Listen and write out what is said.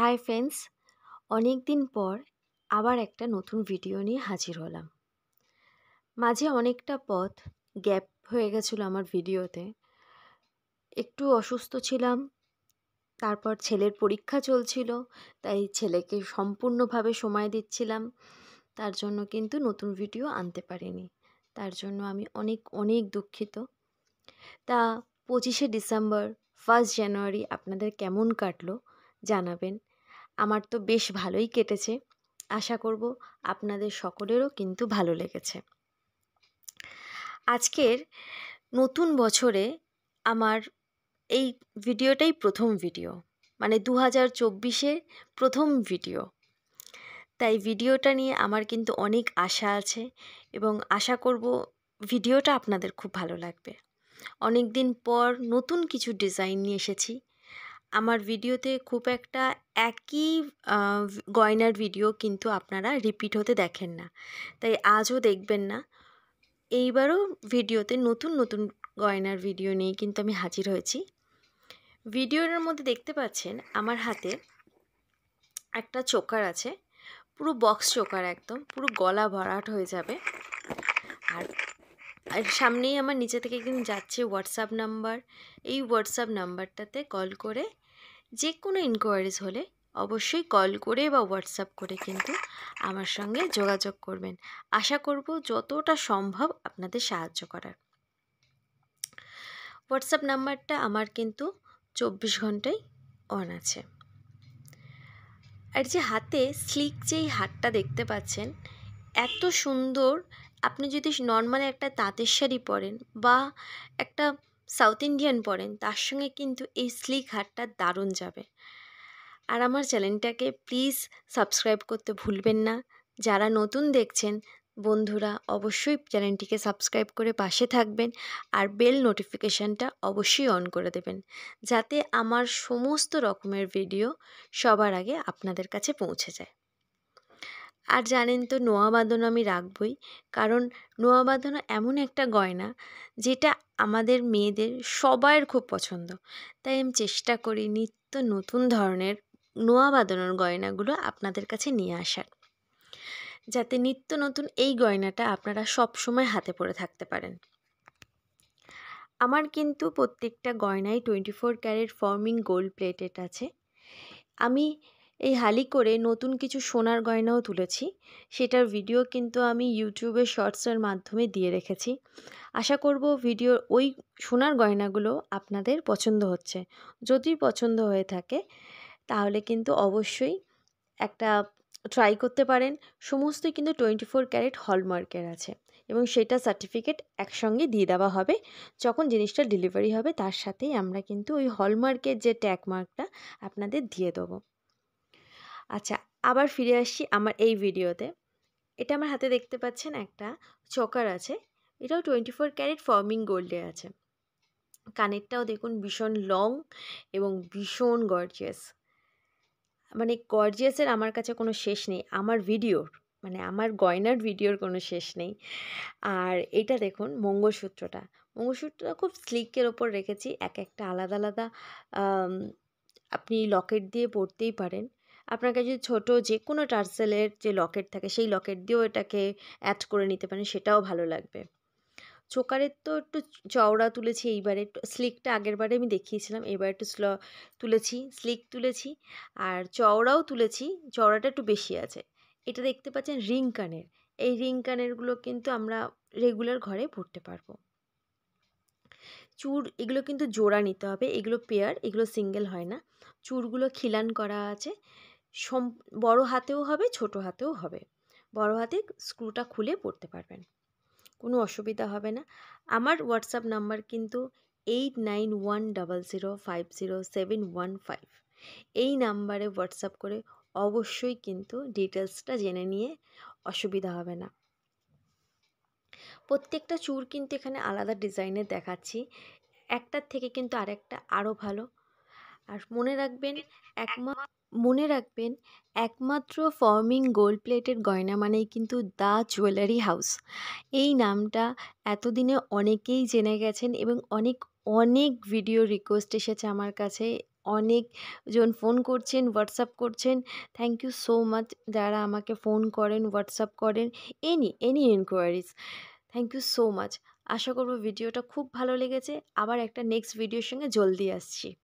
hi friends অনেক দিন পর আবার একটা নতুন ভিডিও নিয়ে হাজির হলাম মাঝে অনেকটা পথ গ্যাপ হয়ে গেছিলো আমার ভিডিওতে একটু অসুস্থ ছিলাম তারপর ছেলের পরীক্ষা চলছিল তাই ছেলেকে সম্পূর্ণভাবে সময় দিচ্ছিলাম তার জন্য কিন্তু নতুন ভিডিও আনতে পারিনি তার জন্য আমি অনেক অনেক দুঃখিত তা পঁচিশে ডিসেম্বর ফার্স্ট জানুয়ারি আপনাদের কেমন কাটলো জানাবেন আমার তো বেশ ভালোই কেটেছে আশা করব আপনাদের সকলেরও কিন্তু ভালো লেগেছে আজকের নতুন বছরে আমার এই ভিডিওটাই প্রথম ভিডিও মানে দু হাজার চব্বিশের প্রথম ভিডিও তাই ভিডিওটা নিয়ে আমার কিন্তু অনেক আশা আছে এবং আশা করব ভিডিওটা আপনাদের খুব ভালো লাগবে অনেক দিন পর নতুন কিছু ডিজাইন নিয়ে এসেছি আমার ভিডিওতে খুব একটা একই গয়নার ভিডিও কিন্তু আপনারা রিপিট হতে দেখেন না তাই আজও দেখবেন না এইবারও ভিডিওতে নতুন নতুন গয়নার ভিডিও নিয়ে কিন্তু আমি হাজির হয়েছি ভিডিওর মধ্যে দেখতে পাচ্ছেন আমার হাতে একটা চোকার আছে পুরো বক্স চোকার একদম পুরো গলা ভরাট হয়ে যাবে আর আর সামনেই আমার নিচে থেকে একদিন যাচ্ছে হোয়াটসঅ্যাপ নাম্বার এই হোয়াটসঅ্যাপ নাম্বারটাতে কল করে যে কোনো ইনকোয়ারিজ হলে অবশ্যই কল করে বা হোয়াটসঅ্যাপ করে কিন্তু আমার সঙ্গে যোগাযোগ করবেন আশা করব যতটা সম্ভব আপনাদের সাহায্য করার হোয়াটসঅ্যাপ নাম্বারটা আমার কিন্তু চব্বিশ ঘন্টাই অন আছে আর যে হাতে স্লিক যেই হাতটা দেখতে পাচ্ছেন এত সুন্দর আপনি যদি নর্মাল একটা তাঁতের শাড়ি পরেন বা একটা সাউথ ইন্ডিয়ান পরেন তার সঙ্গে কিন্তু এই স্লিক হারটা দারুণ যাবে আর আমার চ্যানেলটাকে প্লিজ সাবস্ক্রাইব করতে ভুলবেন না যারা নতুন দেখছেন বন্ধুরা অবশ্যই চ্যানেলটিকে সাবস্ক্রাইব করে পাশে থাকবেন আর বেল নোটিফিকেশানটা অবশ্যই অন করে দেবেন যাতে আমার সমস্ত রকমের ভিডিও সবার আগে আপনাদের কাছে পৌঁছে যায় আর জানেন তো নোয়া বাঁধন আমি রাখবই কারণ নোয়া বাঁধন এমন একটা গয়না যেটা আমাদের মেয়েদের সবার খুব পছন্দ তাই আমি চেষ্টা করি নিত্য নতুন ধরনের নোয়া বাঁধনের গয়নাগুলো আপনাদের কাছে নিয়ে আসার যাতে নিত্য নতুন এই গয়নাটা আপনারা সবসময় হাতে পরে থাকতে পারেন আমার কিন্তু প্রত্যেকটা গয়নাই twenty four carat forming gold plated আছে আমি এই হালি করে নতুন কিছু সোনার গয়নাও তুলেছি সেটার ভিডিও কিন্তু আমি ইউটিউবে শর্টসের মাধ্যমে দিয়ে রেখেছি আশা করব ভিডিও ওই সোনার গয়নাগুলো আপনাদের পছন্দ হচ্ছে যদি পছন্দ হয়ে থাকে তাহলে কিন্তু অবশ্যই একটা ট্রাই করতে পারেন সমস্ত কিন্তু টোয়েন্টি ফোর ক্যারেট হলমার্কের আছে এবং সেটা সার্টিফিকেট একসঙ্গে দিয়ে দেওয়া হবে যখন জিনিসটা ডেলিভারি হবে তার সাথেই আমরা কিন্তু ওই হলমার্কের যে ট্যাগ মার্কটা আপনাদের দিয়ে দেবো আচ্ছা আবার ফিরে আসি আমার এই ভিডিওতে এটা আমার হাতে দেখতে পাচ্ছেন একটা চকার আছে এটাও টোয়েন্টি ফোর ক্যারেট ফর্মিং গোল্ডে আছে কানেরটাও দেখুন ভীষণ লং এবং ভীষণ গর্জিয়াস মানে গর্জিয়াসের আমার কাছে কোনো শেষ নেই আমার ভিডিওর মানে আমার গয়নার ভিডিওর কোনো শেষ নেই আর এটা দেখুন মঙ্গলসূত্রটা মঙ্গলসূত্রটা খুব স্লিকের ওপর রেখেছি এক একটা আলাদা আলাদা আপনি লকেট দিয়ে পরতেই পারেন আপনার কাছে ছোট যে কোনো টার্সেলের যে লকেট থাকে সেই লকেট দিয়েও এটাকে অ্যাড করে নিতে পারেন সেটাও ভালো লাগবে চোকারের তো একটু চওড়া তুলেছি এইবারে স্লিকটা আগেরবারে আমি দেখিয়েছিলাম এবার একটু স্ল তুলেছি স্লিক তুলেছি আর চওড়াও তুলেছি চওড়াটা একটু বেশি আছে এটা দেখতে পাচ্ছেন রিং কানের এই রিং কানেরগুলো কিন্তু আমরা রেগুলার ঘরে পড়তে পারবো চুর এগুলো কিন্তু জোড়া নিতে হবে এগুলো পেয়ার এগুলো সিঙ্গেল হয় না চুরগুলো খিলান করা আছে সম বড়ো হাতেও হবে ছোট হাতেও হবে বড় হাতে স্ক্রুটা খুলে পড়তে পারবেন কোনো অসুবিধা হবে না আমার হোয়াটসঅ্যাপ নাম্বার কিন্তু eight nine one double zero five zero seven one five এই নাম্বারে হোয়াটসঅ্যাপ করে অবশ্যই কিন্তু ডিটেলসটা জেনে নিয়ে অসুবিধা হবে না প্রত্যেকটা চুর কিন্তু এখানে আলাদা ডিজাইনে দেখাচ্ছি একটার থেকে কিন্তু আরেকটা আরও ভালো আর মনে রাখবেন একমা মনে রাখবেন একমাত্র ফর্মিং গোল্ড প্লেটের গয়না মানেই কিন্তু দ্য জুয়েলারি হাউস এই নামটা এতদিনে অনেকেই জেনে গেছেন এবং অনেক অনেক ভিডিও রিকোয়েস্ট এসেছে আমার কাছে অনেকজন ফোন করছেন হোয়াটসঅ্যাপ করছেন থ্যাংক ইউ সো মাচ যারা আমাকে ফোন করেন হোয়াটসঅ্যাপ করেন any any inquiries thank you so much আশা করব ভিডিওটা খুব ভালো লেগেছে আবার একটা নেক্সট ভিডিওর সঙ্গে জলদি আসছি